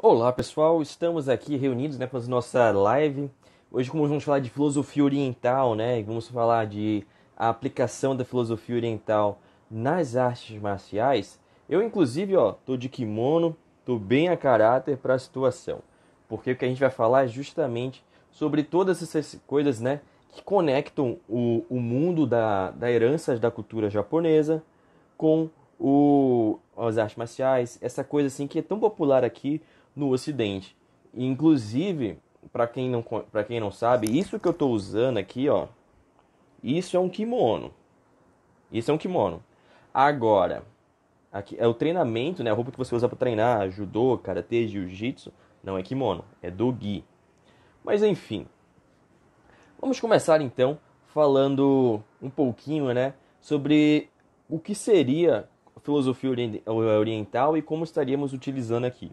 Olá pessoal, estamos aqui reunidos né, para a nossa live. Hoje, como vamos falar de filosofia oriental, né? Vamos falar de a aplicação da filosofia oriental nas artes marciais. Eu, inclusive, ó, tô de kimono, tô bem a caráter para a situação, porque o que a gente vai falar é justamente sobre todas essas coisas, né, que conectam o, o mundo da, da herança da cultura japonesa com o, as artes marciais, essa coisa assim que é tão popular aqui no Ocidente. inclusive, para quem não para quem não sabe, isso que eu estou usando aqui, ó, isso é um kimono. Isso é um kimono. Agora, aqui é o treinamento, né? A roupa que você usa para treinar, judô, karatê, jiu-jitsu, não é kimono, é dogi. Mas enfim. Vamos começar então falando um pouquinho, né, sobre o que seria filosofia oriental e como estaríamos utilizando aqui.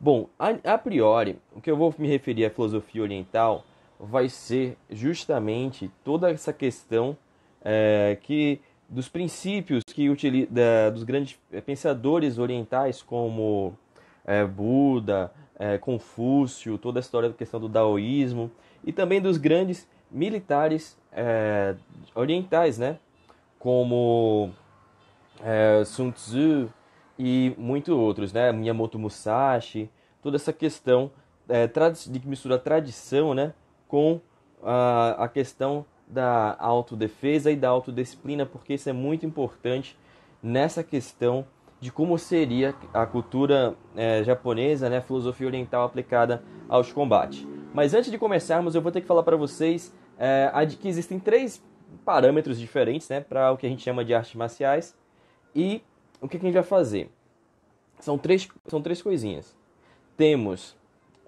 Bom, a, a priori, o que eu vou me referir à filosofia oriental vai ser justamente toda essa questão é, que dos princípios que utiliza, dos grandes é, pensadores orientais como é, Buda, é, Confúcio, toda a história da questão do daoísmo e também dos grandes militares é, orientais, né? Como é, Sun Tzu, e muitos outros, né? Miyamoto Musashi, toda essa questão é, de que mistura a tradição, né, com a, a questão da autodefesa e da autodisciplina, porque isso é muito importante nessa questão de como seria a cultura é, japonesa, né, a filosofia oriental aplicada aos combates. Mas antes de começarmos, eu vou ter que falar para vocês é, que existem três parâmetros diferentes né, para o que a gente chama de artes marciais e o que, que a gente vai fazer? São três, são três coisinhas. Temos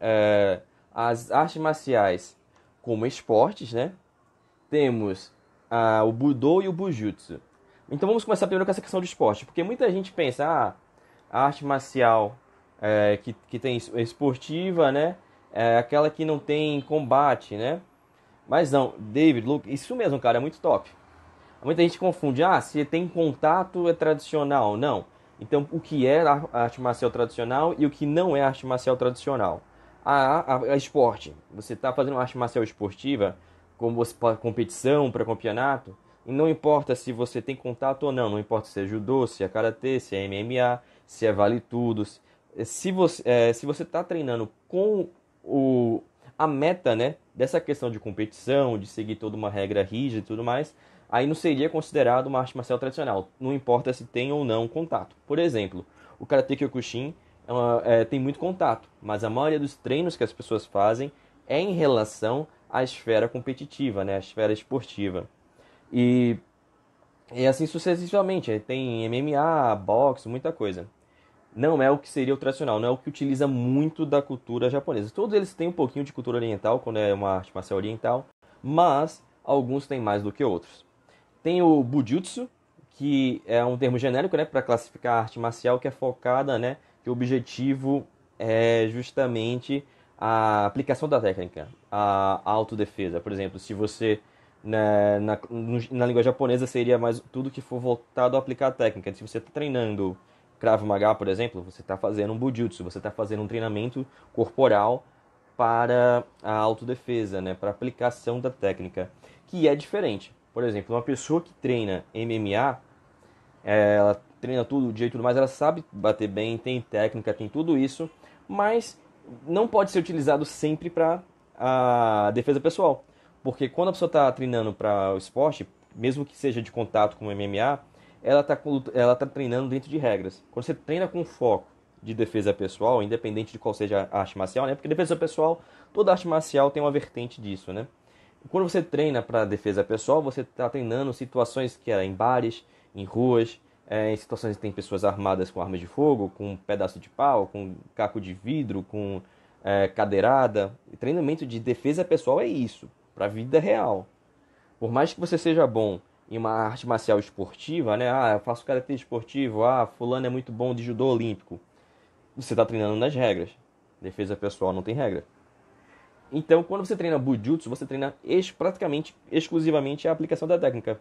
é, as artes marciais como esportes, né? Temos o Budô e o Bujutsu. Então vamos começar primeiro com essa questão do esporte, porque muita gente pensa, ah, a arte marcial é, que, que tem esportiva, né? É aquela que não tem combate, né? Mas não, David, Luke, isso mesmo, cara, é muito top. Muita gente confunde, ah, se tem contato é tradicional. Não. Então, o que é a arte marcial tradicional e o que não é arte marcial tradicional. A, a, a esporte. Você está fazendo uma arte marcial esportiva, como para competição, para campeonato, e não importa se você tem contato ou não, não importa se é judô, se é karatê, se é MMA, se é vale tudo. Se eh, eh, você é, está treinando com o a meta, né, dessa questão de competição, de seguir toda uma regra rígida e tudo mais, aí não seria considerado uma arte marcial tradicional, não importa se tem ou não contato. Por exemplo, o Karate Kyokushin é uma, é, tem muito contato, mas a maioria dos treinos que as pessoas fazem é em relação à esfera competitiva, né, à esfera esportiva. E, e assim sucessivamente, tem MMA, boxe, muita coisa. Não é o que seria o tradicional, não é o que utiliza muito da cultura japonesa. Todos eles têm um pouquinho de cultura oriental, quando é uma arte marcial oriental, mas alguns têm mais do que outros. Tem o Bujutsu, que é um termo genérico né, para classificar a arte marcial que é focada, né, que o objetivo é justamente a aplicação da técnica, a autodefesa. Por exemplo, se você né, na, na, na língua japonesa seria mais tudo que for voltado a aplicar a técnica. Se você está treinando Krav Maga, por exemplo, você está fazendo um Bujutsu, você está fazendo um treinamento corporal para a autodefesa, né, para aplicação da técnica, que é diferente. Por exemplo, uma pessoa que treina MMA, é, ela treina tudo, o dia e tudo mais, ela sabe bater bem, tem técnica, tem tudo isso, mas não pode ser utilizado sempre para a defesa pessoal. Porque quando a pessoa está treinando para o esporte, mesmo que seja de contato com o MMA, ela está ela tá treinando dentro de regras. Quando você treina com foco de defesa pessoal, independente de qual seja a arte marcial, né? Porque defesa pessoal, toda arte marcial tem uma vertente disso, né? quando você treina para defesa pessoal, você está treinando situações que é em bares, em ruas, é, em situações que tem pessoas armadas com armas de fogo, com um pedaço de pau, com caco de vidro, com é, cadeirada. E treinamento de defesa pessoal é isso, para a vida real. Por mais que você seja bom em uma arte marcial esportiva, né? Ah, eu faço karatê esportivo, ah, fulano é muito bom de judô olímpico. Você está treinando nas regras. Defesa pessoal não tem regra. Então, quando você treina Bujutsu, você treina ex praticamente exclusivamente a aplicação da técnica,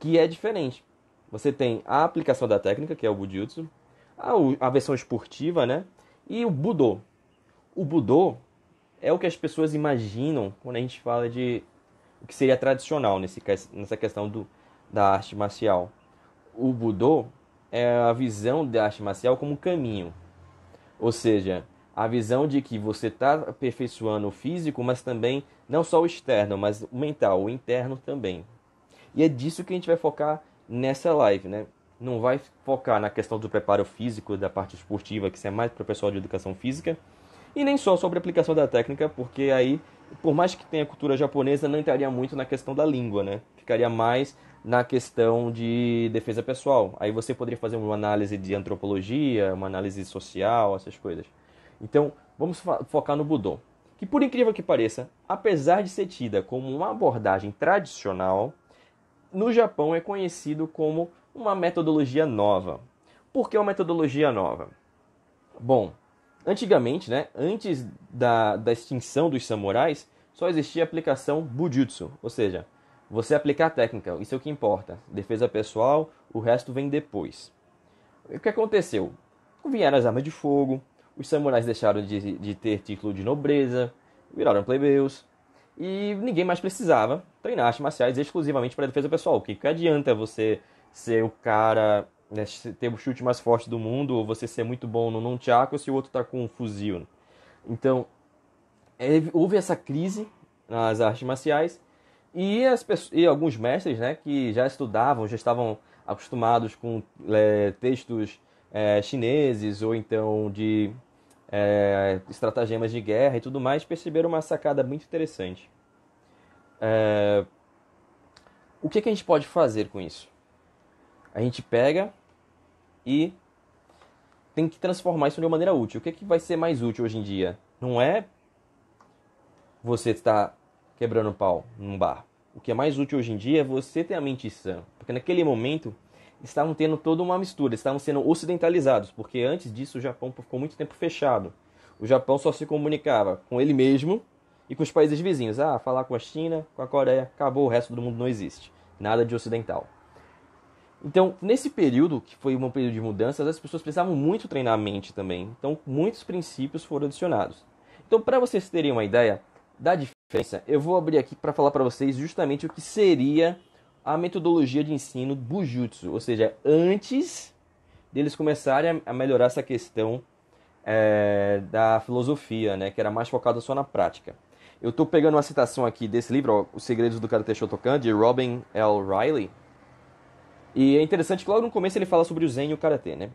que é diferente. Você tem a aplicação da técnica, que é o Bujutsu, a, a versão esportiva, né? E o Budô. O Budô é o que as pessoas imaginam quando a gente fala de o que seria tradicional nesse, nessa questão do, da arte marcial. O Budô é a visão da arte marcial como um caminho. Ou seja, a visão de que você está aperfeiçoando o físico, mas também não só o externo, mas o mental, o interno também. E é disso que a gente vai focar nessa live, né? Não vai focar na questão do preparo físico, da parte esportiva, que isso é mais para o pessoal de educação física, e nem só sobre a aplicação da técnica, porque aí, por mais que tenha cultura japonesa, não entraria muito na questão da língua, né? Ficaria mais na questão de defesa pessoal. Aí você poderia fazer uma análise de antropologia, uma análise social, essas coisas. Então, vamos focar no Budô, que por incrível que pareça, apesar de ser tida como uma abordagem tradicional, no Japão é conhecido como uma metodologia nova. Por que uma metodologia nova? Bom, antigamente, né, antes da, da extinção dos samurais, só existia a aplicação Bujutsu, ou seja, você aplicar a técnica, isso é o que importa. Defesa pessoal, o resto vem depois. O que aconteceu? Vieram as armas de fogo, os samurais deixaram de, de ter título de nobreza, viraram plebeus, e ninguém mais precisava treinar artes marciais exclusivamente para defesa pessoal. O que, que adianta você ser o cara, né, ter o chute mais forte do mundo, ou você ser muito bom no nunchaku se o outro está com um fuzil? Né? Então, é, houve essa crise nas artes marciais e, as e alguns mestres né, que já estudavam, já estavam acostumados com é, textos é, chineses ou então de é, estratagemas de guerra e tudo mais, perceberam uma sacada muito interessante. É, o que, que a gente pode fazer com isso? A gente pega e tem que transformar isso de uma maneira útil. O que, que vai ser mais útil hoje em dia? Não é você estar quebrando pau num bar. O que é mais útil hoje em dia é você ter a mente sã. Porque naquele momento estavam tendo toda uma mistura, estavam sendo ocidentalizados, porque antes disso o Japão ficou muito tempo fechado. O Japão só se comunicava com ele mesmo e com os países vizinhos. Ah, falar com a China, com a Coreia, acabou, o resto do mundo não existe. Nada de ocidental. Então, nesse período, que foi um período de mudanças, as pessoas precisavam muito treinar a mente também. Então, muitos princípios foram adicionados. Então, para vocês terem uma ideia da diferença, eu vou abrir aqui para falar para vocês justamente o que seria a metodologia de ensino Bujutsu, ou seja, antes deles começarem a melhorar essa questão é, da filosofia, né, que era mais focada só na prática. Eu estou pegando uma citação aqui desse livro, ó, Os Segredos do Karate Shotokan, de Robin L. Riley. E é interessante que logo no começo ele fala sobre o Zen e o Karatê, né?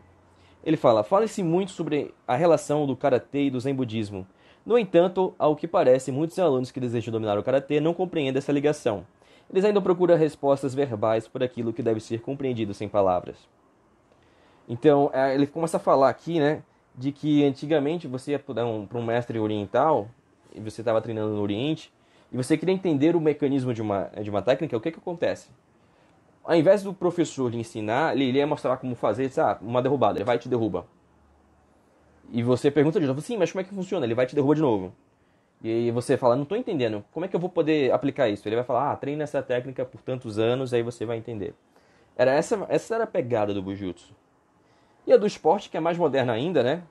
Ele fala, fala-se muito sobre a relação do Karatê e do Zen Budismo. No entanto, ao que parece, muitos alunos que desejam dominar o Karatê não compreendem essa ligação eles ainda procuram respostas verbais por aquilo que deve ser compreendido sem palavras. Então, é, ele começa a falar aqui, né, de que antigamente você ia para um, um mestre oriental, e você estava treinando no Oriente, e você queria entender o mecanismo de uma, de uma técnica, o que, que acontece? Ao invés do professor de ensinar, ele, ele ia mostrar como fazer, sabe, uma derrubada, ele vai e te derruba. E você pergunta de novo, sim, mas como é que funciona? Ele vai e te derruba de novo. E você fala, não estou entendendo, como é que eu vou poder aplicar isso? Ele vai falar, ah, treina essa técnica por tantos anos, aí você vai entender. Era essa, essa era a pegada do Bujutsu. E a do esporte, que é mais moderna ainda, né?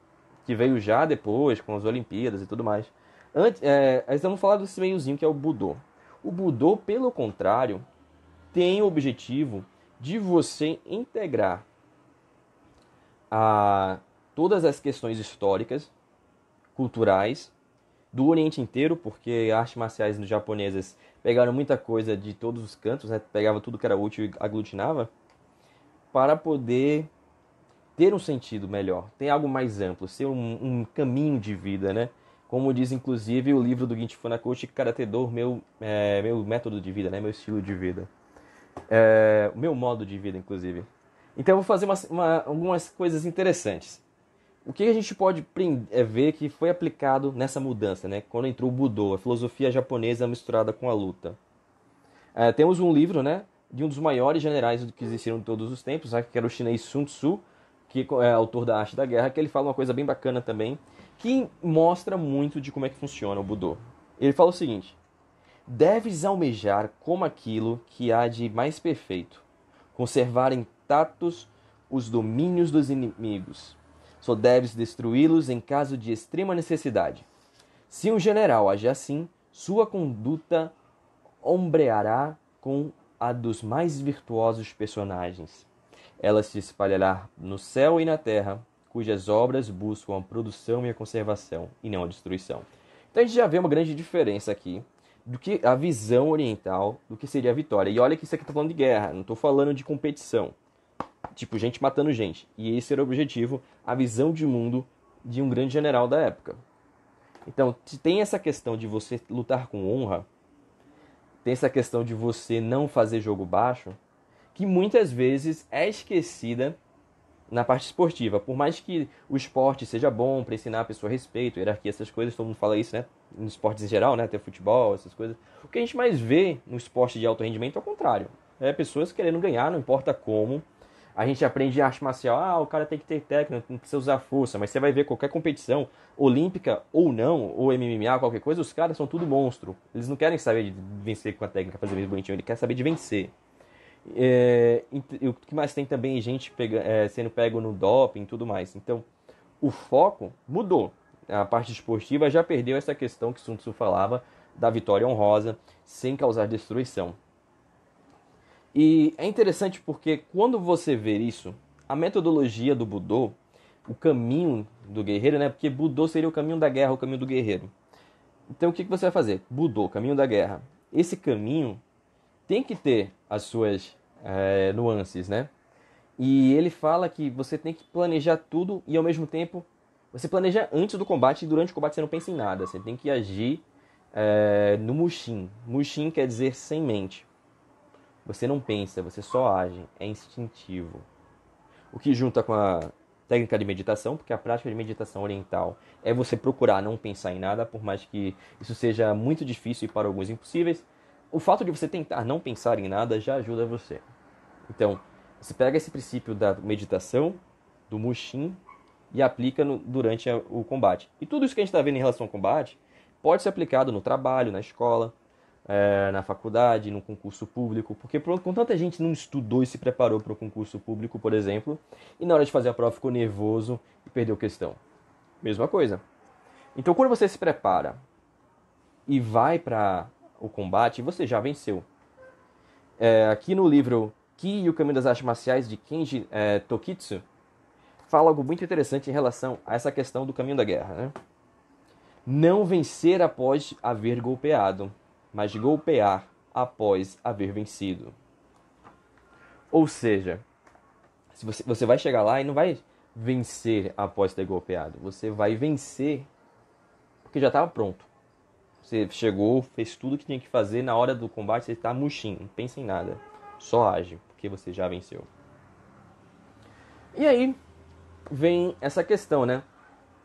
Que veio já depois, com as Olimpíadas e tudo mais. Antes, é, vamos falar desse meiozinho que é o Budô. O Budô, pelo contrário, tem o objetivo de você integrar a todas as questões históricas, culturais do Oriente inteiro, porque artes marciais japonesas pegaram muita coisa de todos os cantos, né? pegava tudo que era útil e aglutinava, para poder ter um sentido melhor, ter algo mais amplo, ser um, um caminho de vida, né? Como diz inclusive o livro do Ginty Funakoshi, Karate meu, é, meu método de vida, né? meu estilo de vida. É, meu modo de vida, inclusive. Então eu vou fazer umas, uma, algumas coisas interessantes. O que a gente pode é, ver que foi aplicado nessa mudança, né? Quando entrou o Budô, a filosofia japonesa misturada com a luta. É, temos um livro, né? De um dos maiores generais que existiram em todos os tempos, né, que era o chinês Sun Tzu, que é autor da Arte da Guerra, que ele fala uma coisa bem bacana também, que mostra muito de como é que funciona o Budô. Ele fala o seguinte: Deves almejar como aquilo que há de mais perfeito, conservar intactos os domínios dos inimigos só deves destruí-los em caso de extrema necessidade. Se um general agir assim, sua conduta ombreará com a dos mais virtuosos personagens. Ela se espalhará no céu e na terra, cujas obras buscam a produção e a conservação, e não a destruição. Então a gente já vê uma grande diferença aqui do que a visão oriental do que seria a vitória. E olha que isso aqui está falando de guerra, não estou falando de competição. Tipo, gente matando gente. E esse era o objetivo, a visão de mundo de um grande general da época. Então, tem essa questão de você lutar com honra, tem essa questão de você não fazer jogo baixo, que muitas vezes é esquecida na parte esportiva. Por mais que o esporte seja bom para ensinar a pessoa respeito, hierarquia, essas coisas, todo mundo fala isso, né? Nos esportes em geral, né? Até futebol, essas coisas. O que a gente mais vê no esporte de alto rendimento é o contrário. É pessoas querendo ganhar, não importa como, a gente aprende arte marcial, ah, o cara tem que ter técnica, não precisa usar força, mas você vai ver qualquer competição, olímpica ou não, ou MMA, qualquer coisa, os caras são tudo monstro. Eles não querem saber de vencer com a técnica, fazer mesmo bonitinho, ele quer saber de vencer. É, o que mais tem também gente pega, é, sendo pego no doping e tudo mais. Então, o foco mudou. A parte esportiva já perdeu essa questão que Sun Tzu falava da vitória honrosa sem causar destruição. E é interessante porque quando você vê isso, a metodologia do Budô, o caminho do guerreiro, né? Porque Budô seria o caminho da guerra, o caminho do guerreiro. Então o que você vai fazer? Budô, caminho da guerra. Esse caminho tem que ter as suas é, nuances, né? E ele fala que você tem que planejar tudo e ao mesmo tempo você planeja antes do combate e durante o combate você não pensa em nada. Você tem que agir é, no mushin. Mushin quer dizer sem mente. Você não pensa, você só age, é instintivo. O que junta com a técnica de meditação, porque a prática de meditação oriental é você procurar não pensar em nada, por mais que isso seja muito difícil e para alguns impossíveis, o fato de você tentar não pensar em nada já ajuda você. Então, você pega esse princípio da meditação, do mushin, e aplica no, durante o combate. E tudo isso que a gente está vendo em relação ao combate pode ser aplicado no trabalho, na escola, é, na faculdade, no concurso público, porque com tanta gente não estudou e se preparou para o concurso público, por exemplo, e na hora de fazer a prova ficou nervoso e perdeu questão. Mesma coisa. Então, quando você se prepara e vai para o combate, você já venceu. É, aqui no livro Ki e o Caminho das Artes Marciais de Kenji é, Tokitsu, fala algo muito interessante em relação a essa questão do caminho da guerra. Né? Não vencer após haver golpeado mas golpear após haver vencido. Ou seja, se você, você vai chegar lá e não vai vencer após ter golpeado, você vai vencer porque já estava pronto. Você chegou, fez tudo o que tinha que fazer na hora do combate, você está murchinho, não pensa em nada, só age porque você já venceu. E aí vem essa questão, né?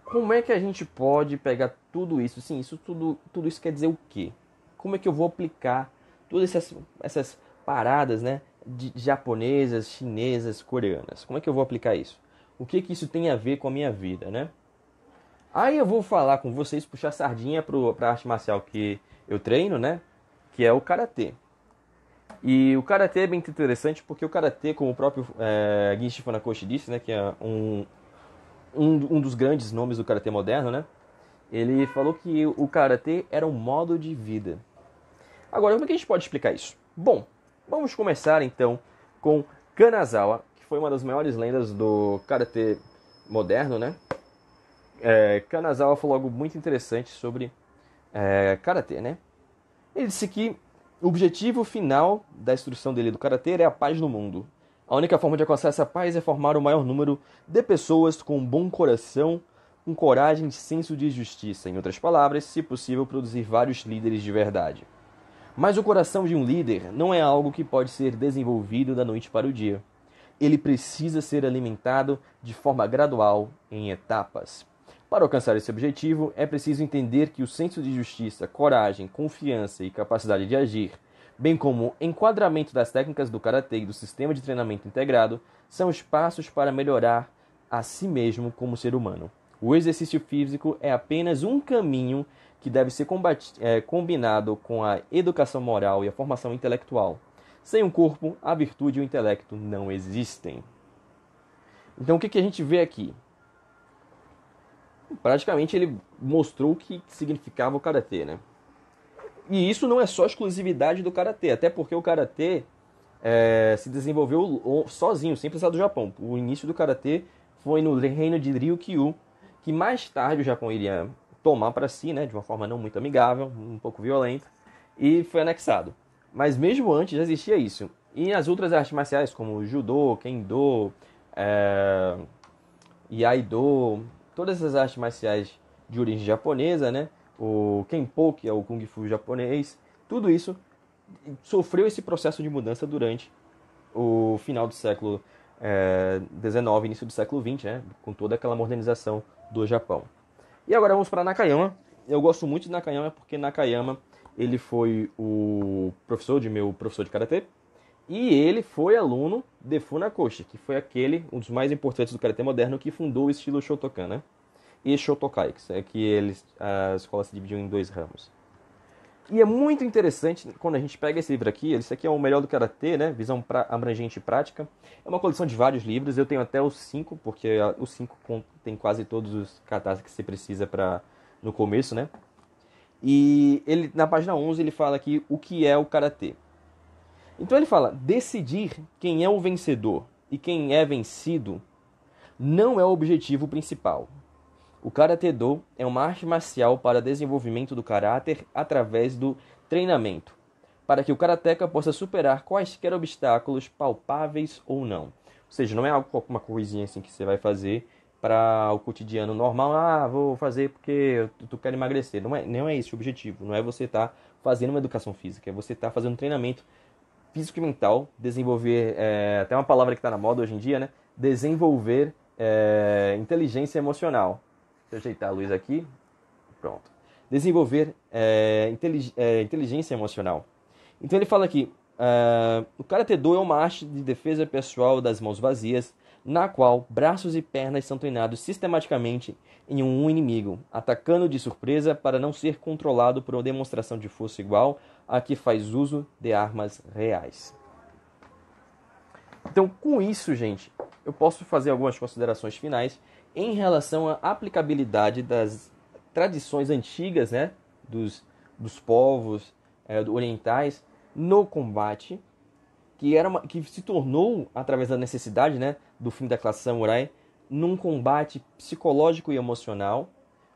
Como é que a gente pode pegar tudo isso? Sim, isso tudo, tudo isso quer dizer o quê? como é que eu vou aplicar todas essas, essas paradas, né? De japonesas, chinesas, coreanas. Como é que eu vou aplicar isso? O que é que isso tem a ver com a minha vida, né? Aí eu vou falar com vocês, puxar sardinha para a arte marcial que eu treino, né? Que é o karatê. E o karatê é bem interessante porque o karatê, como o próprio é, eh, Ginshi Funakoshi disse, né? Que é um, um, um dos grandes nomes do karatê moderno, né? Ele falou que o karatê era um modo de vida. Agora, como é que a gente pode explicar isso? Bom, vamos começar então com Kanazawa, que foi uma das maiores lendas do karatê moderno, né? É, Kanazawa falou algo muito interessante sobre é, karatê, né? Ele disse que o objetivo final da instrução dele do karatê é a paz no mundo. A única forma de alcançar essa paz é formar o maior número de pessoas com um bom coração, com coragem e senso de justiça. Em outras palavras, se possível, produzir vários líderes de verdade. Mas o coração de um líder não é algo que pode ser desenvolvido da noite para o dia. Ele precisa ser alimentado de forma gradual, em etapas. Para alcançar esse objetivo, é preciso entender que o senso de justiça, coragem, confiança e capacidade de agir, bem como o enquadramento das técnicas do karatê e do sistema de treinamento integrado, são os passos para melhorar a si mesmo como ser humano. O exercício físico é apenas um caminho que deve ser é, combinado com a educação moral e a formação intelectual. Sem um corpo, a virtude e o intelecto não existem. Então, o que, que a gente vê aqui? Praticamente, ele mostrou o que significava o karatê, né? E isso não é só exclusividade do karatê, até porque o karatê é, se desenvolveu sozinho, sem precisar do Japão. O início do karatê foi no reino de Ryukyu, que mais tarde o Japão iria tomar para si, né, de uma forma não muito amigável, um pouco violenta, e foi anexado. Mas mesmo antes já existia isso. E as outras artes marciais, como judô, kendo, é, e todas as artes marciais de origem japonesa, né, o kenpo, que é o kung fu japonês, tudo isso sofreu esse processo de mudança durante o final do século XIX, é, início do século XX, né, com toda aquela modernização do Japão. E agora vamos para Nakayama. Eu gosto muito de Nakayama porque Nakayama ele foi o professor de meu professor de karatê e ele foi aluno de Funakoshi, que foi aquele um dos mais importantes do karatê moderno que fundou o estilo Shotokan, né? E Shotokai, que é que eles a escola se dividiu em dois ramos. E é muito interessante quando a gente pega esse livro aqui. Esse aqui é o melhor do Karatê, né? Visão abrangente e prática. É uma coleção de vários livros. Eu tenho até os cinco, porque os cinco tem quase todos os katas que você precisa para no começo, né? E ele na página 11 ele fala aqui o que é o karatê. Então ele fala: decidir quem é o vencedor e quem é vencido não é o objetivo principal. O karatê-do é uma arte marcial para desenvolvimento do caráter através do treinamento, para que o karateca possa superar quaisquer obstáculos palpáveis ou não. Ou seja, não é algo uma coisinha assim que você vai fazer para o cotidiano normal, ah, vou fazer porque eu tu quero emagrecer. Não é, não é esse o objetivo, não é você estar tá fazendo uma educação física, é você estar tá fazendo um treinamento físico e mental, desenvolver, é, até uma palavra que está na moda hoje em dia, né? Desenvolver é, inteligência emocional Deixa eu ajeitar a luz aqui. Pronto. Desenvolver é, intelig, é, inteligência emocional. Então ele fala aqui: uh, o karatê-do é uma arte de defesa pessoal das mãos vazias, na qual braços e pernas são treinados sistematicamente em um inimigo, atacando de surpresa para não ser controlado por uma demonstração de força igual a que faz uso de armas reais. Então, com isso, gente, eu posso fazer algumas considerações finais em relação à aplicabilidade das tradições antigas, né, dos, dos povos é, orientais no combate, que era uma, que se tornou através da necessidade, né, do fim da classe samurai, num combate psicológico e emocional.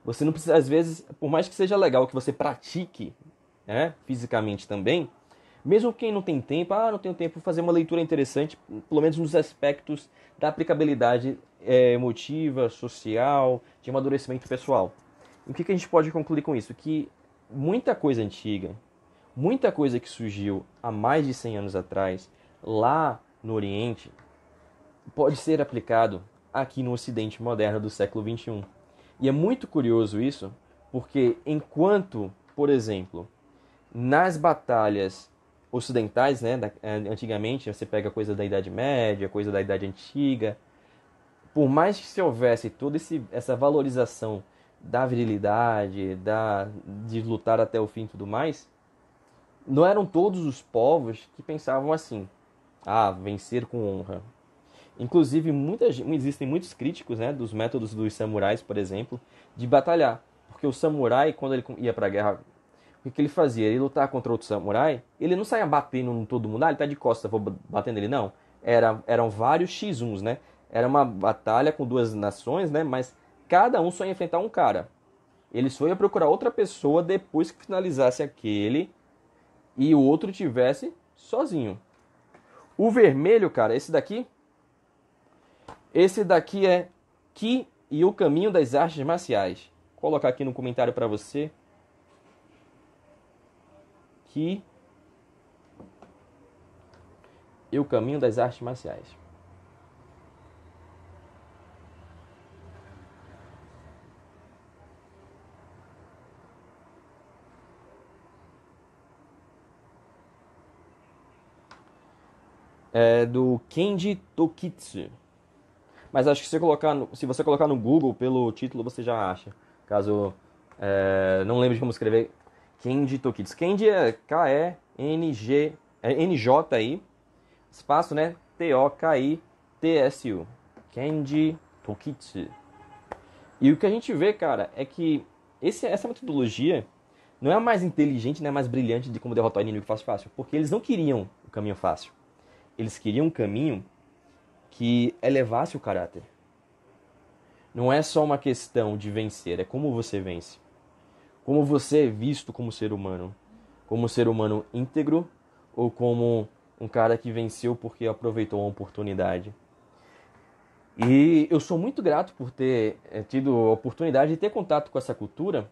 Você não precisa, às vezes, por mais que seja legal que você pratique, né, fisicamente também, mesmo quem não tem tempo, ah, não tenho tempo, fazer uma leitura interessante, pelo menos nos aspectos da aplicabilidade é, emotiva, social, de amadurecimento pessoal. E o que, que a gente pode concluir com isso? Que muita coisa antiga, muita coisa que surgiu há mais de 100 anos atrás, lá no Oriente, pode ser aplicado aqui no Ocidente moderno do século XXI. E é muito curioso isso, porque enquanto, por exemplo, nas batalhas ocidentais, né, eh, antigamente você pega coisa da Idade Média, coisa da Idade Antiga, por mais que se houvesse toda esse, essa valorização da virilidade, da, de lutar até o fim e tudo mais, não eram todos os povos que pensavam assim, ah, vencer com honra. Inclusive, muitas, existem muitos críticos né, dos métodos dos samurais, por exemplo, de batalhar. Porque o samurai, quando ele ia para a guerra, o que ele fazia? Ele lutar contra outro samurai, ele não saia batendo em todo mundo, ah, ele tá de costa, vou batendo ele, não. Era, eram vários X1s, né? Era uma batalha com duas nações, né? Mas cada um só ia enfrentar um cara. Ele só ia procurar outra pessoa depois que finalizasse aquele e o outro tivesse sozinho. O vermelho, cara, esse daqui. Esse daqui é Ki e o caminho das artes marciais. Vou colocar aqui no comentário para você. Ki e o caminho das artes marciais. é do Kenji Tokitsu. Mas acho que se, colocar no, se você colocar no Google pelo título, você já acha. Caso é, não lembre de como escrever Kenji Tokitsu. Kenji é K-E-N-G... É N-J-I, espaço, né? T-O-K-I-T-S-U. Kenji Tokitsu. E o que a gente vê, cara, é que esse, essa metodologia não é a mais inteligente, né? a mais brilhante de como derrotar o inimigo fácil fácil, porque eles não queriam o caminho fácil. Eles queriam um caminho que elevasse o caráter. Não é só uma questão de vencer, é como você vence. Como você é visto como ser humano. Como ser humano íntegro ou como um cara que venceu porque aproveitou a oportunidade. E eu sou muito grato por ter eh, tido a oportunidade de ter contato com essa cultura,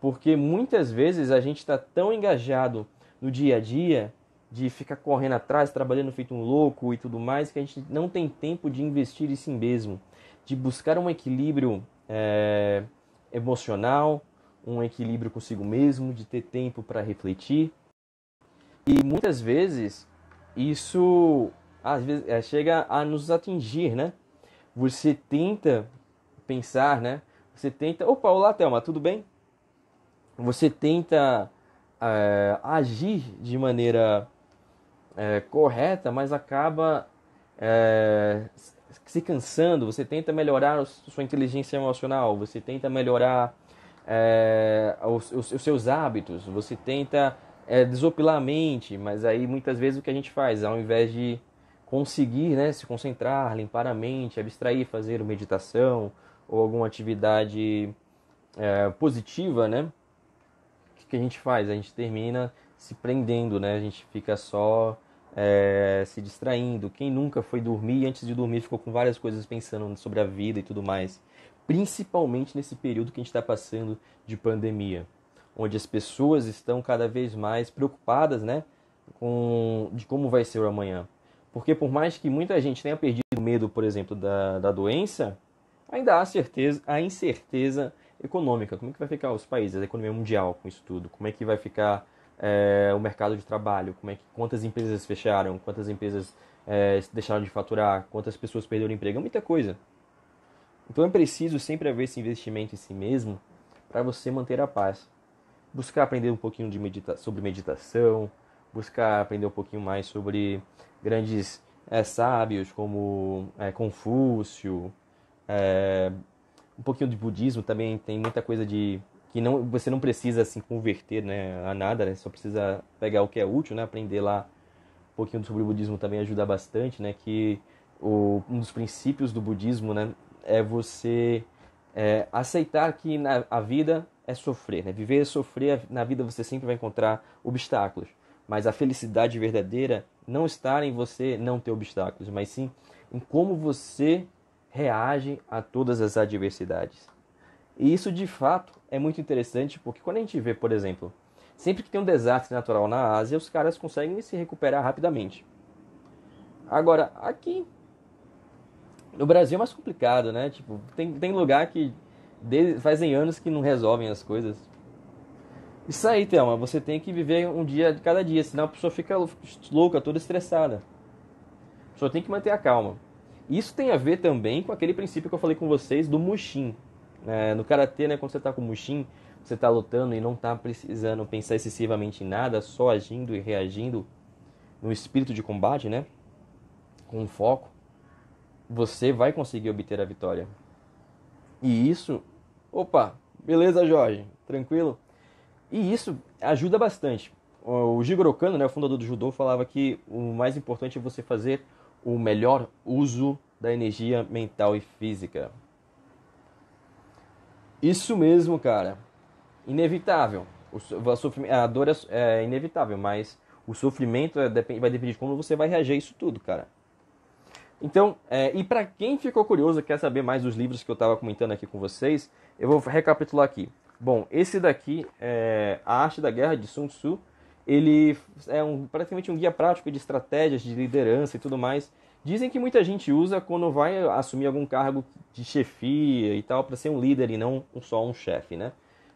porque muitas vezes a gente está tão engajado no dia a dia de ficar correndo atrás, trabalhando feito um louco e tudo mais, que a gente não tem tempo de investir em si mesmo, de buscar um equilíbrio é, emocional, um equilíbrio consigo mesmo, de ter tempo para refletir. E muitas vezes isso às vezes eh, chega a nos atingir, né? Você tenta pensar, né? Você tenta, opa, olá, Thelma, tudo bem? Você tenta é, agir de maneira é, correta, mas acaba é, se cansando. Você tenta melhorar sua inteligência emocional, você tenta melhorar é, os, os, seus hábitos, você tenta é, desopilar a mente, mas aí muitas vezes o que a gente faz, ao invés de conseguir né, se concentrar, limpar a mente, abstrair, fazer meditação ou alguma atividade é, positiva, né? O que a gente faz? A gente termina se prendendo, né? A gente fica só é, se distraindo, quem nunca foi dormir e antes de dormir ficou com várias coisas pensando sobre a vida e tudo mais. Principalmente nesse período que a gente está passando de pandemia, onde as pessoas estão cada vez mais preocupadas né, com de como vai ser o amanhã. Porque por mais que muita gente tenha perdido medo, por exemplo, da, da doença, ainda há certeza, a incerteza econômica. Como é que vai ficar os países, a economia mundial com isso tudo? Como é que vai ficar é, o mercado de trabalho, como é que quantas empresas fecharam, quantas empresas é, deixaram de faturar, quantas pessoas perderam emprego, é muita coisa. Então é preciso sempre haver esse investimento em si mesmo para você manter a paz. Buscar aprender um pouquinho de medita sobre meditação, buscar aprender um pouquinho mais sobre grandes é, sábios como é, Confúcio, é, um pouquinho de budismo também tem muita coisa de que não você não precisa assim converter né a nada né só precisa pegar o que é útil né aprender lá um pouquinho sobre o budismo também ajuda bastante né que o, um dos princípios do budismo né é você é, aceitar que na, a vida é sofrer né viver é sofrer na vida você sempre vai encontrar obstáculos mas a felicidade verdadeira não está em você não ter obstáculos mas sim em como você reage a todas as adversidades e isso de fato é muito interessante porque quando a gente vê, por exemplo, sempre que tem um desastre natural na Ásia, os caras conseguem se recuperar rapidamente. Agora, aqui no Brasil é mais complicado, né? Tipo, tem, tem lugar que fazem anos que não resolvem as coisas. Isso aí, Thelma, você tem que viver um dia de cada dia, senão a pessoa fica louca, toda estressada. Pessoa tem que manter a calma. Isso tem a ver também com aquele princípio que eu falei com vocês do Mushin, é, no karatê, né, quando você está com o Mushin, você está lutando e não está precisando pensar excessivamente em nada, só agindo e reagindo no espírito de combate, né? Com foco, você vai conseguir obter a vitória. E isso, opa, beleza, Jorge, tranquilo. E isso ajuda bastante. O Jigoro Kano, né, o fundador do judô, falava que o mais importante é você fazer o melhor uso da energia mental e física. Isso mesmo, cara. Inevitável. A dor é, é inevitável, mas o sofrimento é vai depender de como você vai reagir a isso tudo, cara. Então, é, e para quem ficou curioso, quer saber mais dos livros que eu estava comentando aqui com vocês, eu vou recapitular aqui. Bom, esse daqui é A Arte da Guerra de Sun Tzu, ele é um, praticamente um guia prático de estratégias, de liderança e tudo mais. Dizem que muita gente usa quando vai assumir algum cargo de chefia e tal, para ser um líder e não só um chefe, né?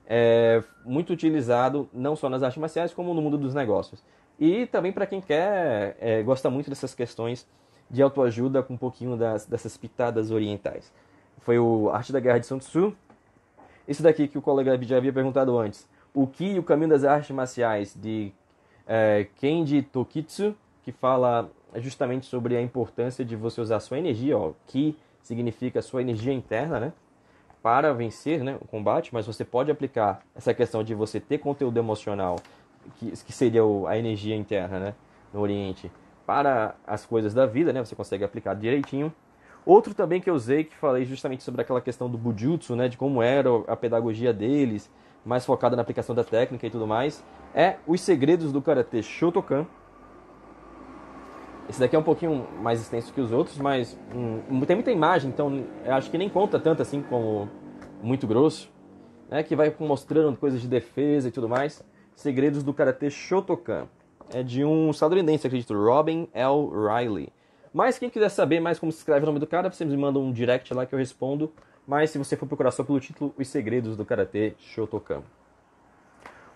É muito utilizado não só nas artes marciais, como no mundo dos negócios. E também para quem quer, é, gosta muito dessas questões de autoajuda com um pouquinho das, dessas pitadas orientais. Foi o Arte da Guerra de Sun Tzu. Isso daqui que o colega já havia perguntado antes. O que o caminho das artes marciais de é, Kenji Tokitsu, que fala justamente sobre a importância de você usar sua energia, ó, que significa sua energia interna, né? Para vencer né, o combate, mas você pode aplicar essa questão de você ter conteúdo emocional, que, que seria o, a energia interna né, no Oriente, para as coisas da vida, né? Você consegue aplicar direitinho. Outro também que eu usei, que falei justamente sobre aquela questão do Bujutsu, né? De como era a pedagogia deles, mais focada na aplicação da técnica e tudo mais, é Os Segredos do Karatê Shotokan. Esse daqui é um pouquinho mais extenso que os outros, mas hum, hum tem muita imagem, então acho que nem conta tanto assim como muito grosso, né? Que vai mostrando coisas de defesa e tudo mais. Segredos do Karatê Shotokan. É de um estadunidense, acredito, Robin L. Riley. Mas quem quiser saber mais como se escreve o nome do cara, você me manda um direct lá que eu respondo mas se você for procurar só pelo título, Os Segredos do Karatê Shotokan.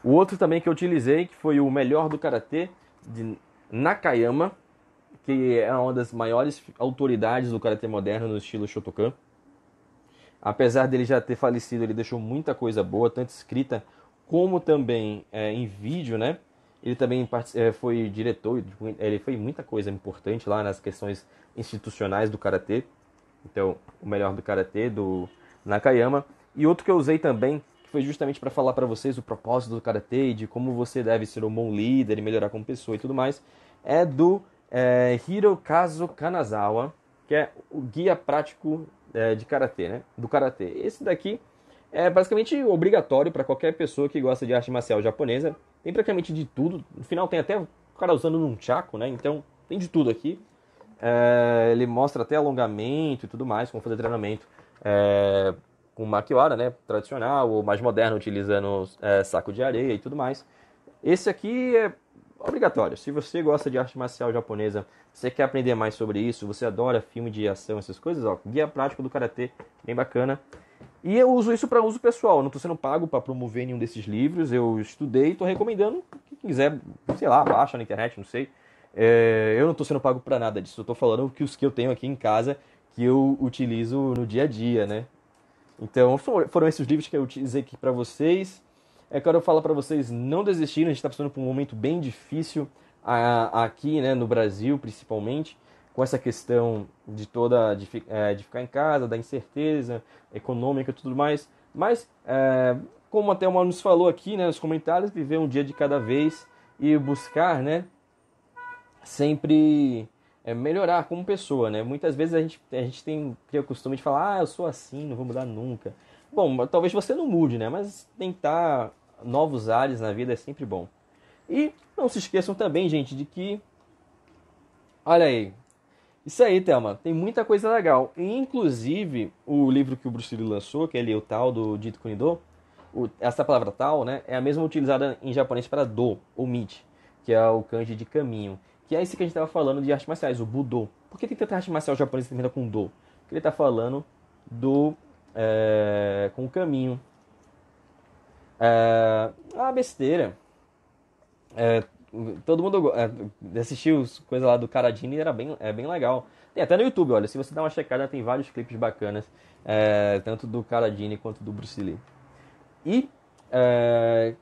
O outro também que eu utilizei, que foi o melhor do Karatê, de Nakayama, que é uma das maiores autoridades do Karatê moderno no estilo Shotokan. Apesar dele já ter falecido, ele deixou muita coisa boa, tanto escrita como também é, em vídeo, né? Ele também é, foi diretor, ele foi muita coisa importante lá nas questões institucionais do Karatê. Então, o melhor do karatê do Nakayama. E outro que eu usei também, que foi justamente para falar para vocês o propósito do karatê e de como você deve ser um bom líder e melhorar como pessoa e tudo mais, é do é, Hirokazu Kanazawa, que é o guia prático é, de karatê, né? Do karatê. Esse daqui é basicamente obrigatório para qualquer pessoa que gosta de arte marcial japonesa. Tem praticamente de tudo. No final tem até o cara usando num chaco, né? Então tem de tudo aqui. É, ele mostra até alongamento e tudo mais, como fazer treinamento é, com maquiora, né? Tradicional ou mais moderno, utilizando é, saco de areia e tudo mais. Esse aqui é obrigatório. Se você gosta de arte marcial japonesa, você quer aprender mais sobre isso, você adora filme de ação, essas coisas, ó, guia prático do karatê, bem bacana. E eu uso isso para uso pessoal, não estou sendo pago para promover nenhum desses livros, eu estudei, estou recomendando, quem quiser, sei lá, baixa na internet, não sei. É, eu não estou sendo pago para nada disso, eu estou falando que os que eu tenho aqui em casa, que eu utilizo no dia a dia, né? Então foram esses livros que eu utilizei aqui para vocês. É que eu falar para vocês não desistirem, a gente está passando por um momento bem difícil aqui, né, no Brasil principalmente, com essa questão de toda é, de, ficar em casa, da incerteza econômica e tudo mais. Mas, é, como até o Mano nos falou aqui, né, nos comentários, viver um dia de cada vez e buscar, né, sempre é, melhorar como pessoa, né? Muitas vezes a gente, a gente tem, tem o costume de falar, ah, eu sou assim, não vou mudar nunca. Bom, talvez você não mude, né? Mas tentar novos ares na vida é sempre bom. E não se esqueçam também, gente, de que. Olha aí. Isso aí, Thelma. Tem muita coisa legal. inclusive, o livro que o Bruce Lee lançou, que é o tal do Dito Kunido, o, essa palavra tal, né? É a mesma utilizada em japonês para do, ou mit, que é o kanji de caminho. Que é esse que a gente estava falando de artes marciais, o Budô. Por que tem tanta arte marcial japonesa que termina com Do? Porque ele está falando do. É, com o caminho. É, eh, uma ah, besteira. É, todo mundo é, assistiu coisa lá do Caradini era bem, é bem legal. Tem até no YouTube, olha, se você dá uma checada, tem vários clipes bacanas, é, tanto do Karadine quanto do Bruce Lee. E é,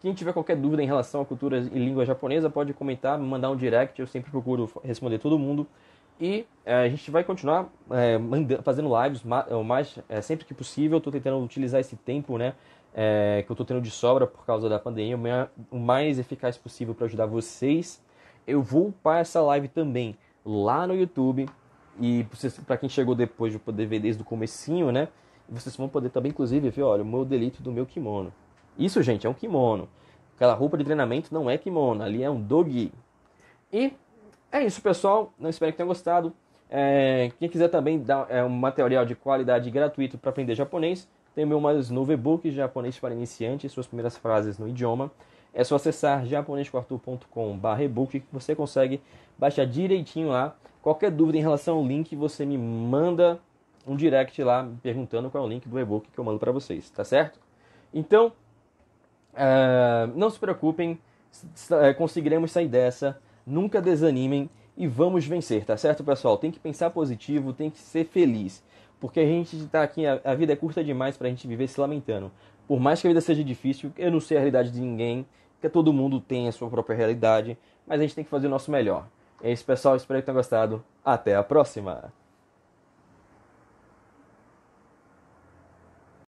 quem tiver qualquer dúvida em relação à cultura e língua japonesa pode comentar, me mandar um direct, eu sempre procuro responder todo mundo. E é, a gente vai continuar é, fazendo lives mais, é, sempre que possível. Estou tentando utilizar esse tempo né, é, que eu estou tendo de sobra por causa da pandemia o mais eficaz possível para ajudar vocês. Eu vou para essa live também lá no YouTube. E para quem chegou depois de poder ver desde o comecinho, né? Vocês vão poder também, inclusive, ver olha, o meu delito do meu kimono. Isso, gente, é um kimono. Aquela roupa de treinamento não é kimono, ali é um dogi. E é isso, pessoal. Eu espero que tenham gostado. É, quem quiser também dar é, um material de qualidade gratuito para aprender japonês, tem o meu mais novo e-book, Japonês para Iniciantes, suas primeiras frases no idioma. É só acessar japonesquartu.com.br book que você consegue baixar direitinho lá. Qualquer dúvida em relação ao link, você me manda um direct lá perguntando qual é o link do e-book que eu mando para vocês, tá certo? Então, ah, não se preocupem, eh, conseguiremos sair dessa. Nunca desanimem e vamos vencer, tá certo, pessoal? Tem que pensar positivo, tem que ser feliz. Porque a gente está aqui, a, a, vida é curta demais para a gente viver se lamentando. Por mais que a vida seja difícil, eu não sei a realidade de ninguém, que todo mundo tem a sua própria realidade, mas a gente tem que fazer o nosso melhor. É isso, pessoal. Espero que tenham gostado. Até a próxima!